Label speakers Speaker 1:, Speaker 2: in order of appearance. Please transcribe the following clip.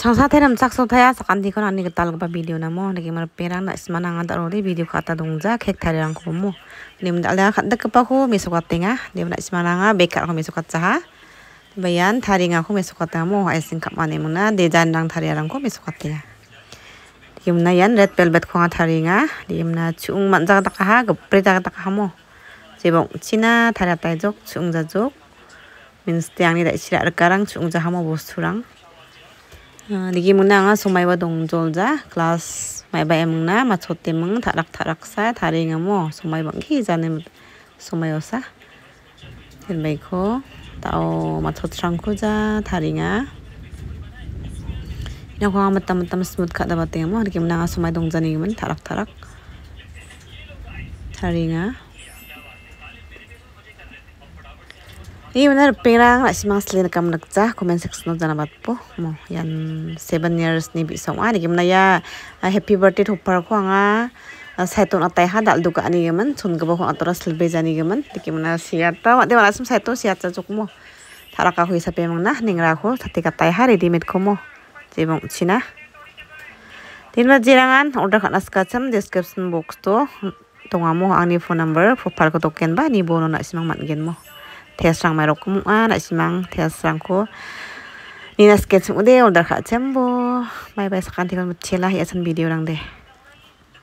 Speaker 1: Chang sa theram chak so thaya sakan dikon ani ga talga video na mo lagi mar perang na na anga ta di video za kek khek tharang ko mo lim da la khat dak pa ko mi sukat mda isma na nga anga ko mi bayan nga ko mi sukat mo aisin kap mani mo na de jan rang tharang ko mi yan red velvet ko tharinga lim na chung man ja ta ka ha gpre ta ta ka mo jebong china thara tai jok chung za jok means ni da chira karang chung za ha mo bosturang n i k i mung na nga sumai ba dong jol ja k l a s mai ba emung na ma chotte mung t a r a k t a r a k sa t a r i nga mo sumai bang ki jane sumai osa ten bai ko tao ma chot sang ko ja t a r i nga ina ko ma tam tam s m u t kha da ba te mo n i k i mung na nga sumai dong jani mun tharak t a r a k t a r i nga Ini iya, benar perang lah simang selin kam komen seks section jana bat po mo yan seven years ni bi song ani ya ah, happy birthday thopar ko anga ah, saitun atai ha dal duka ani geman chun gabo ko atora Di jani geman tikimna siata wa de wala sim saitun siata chuk mo tharaka hui sape mang na ningra ko thati ka tai ha ready made ko mo jebong china tinba jirangan order khanas ka cham description box to Tunggu mo angin phone number profile ko token ba ni bono na simang man gen mo thesrang mai rok mu si mang simang thesrang ko nina sketch mu de order kha chem mai bai sakan tikal mu hi asan video rang de